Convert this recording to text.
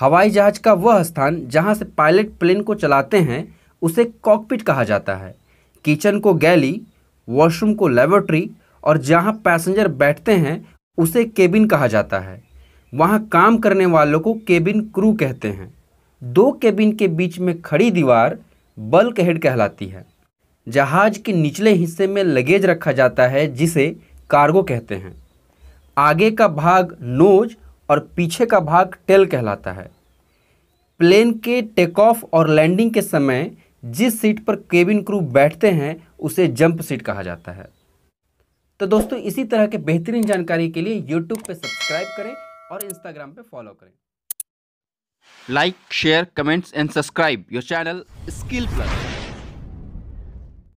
हवाई जहाज का वह स्थान जहां से पायलट प्लेन को चलाते हैं उसे कॉकपिट कहा जाता है किचन को गैली वॉशरूम को लेबोरेटरी और जहां पैसेंजर बैठते हैं उसे केबिन कहा जाता है वहां काम करने वालों को केबिन क्रू कहते हैं दो केबिन के बीच में खड़ी दीवार बल्क हेड कहलाती है जहाज के निचले हिस्से में लगेज रखा जाता है जिसे कार्गो कहते हैं आगे का भाग नोज और पीछे का भाग टेल कहलाता है प्लेन के टेक ऑफ और लैंडिंग के समय जिस सीट पर केबिन क्रू बैठते हैं उसे जंप सीट कहा जाता है तो दोस्तों इसी तरह के बेहतरीन जानकारी के लिए यूट्यूब पे सब्सक्राइब करें और इंस्टाग्राम पे फॉलो करें like share comments and subscribe your channel Skill plus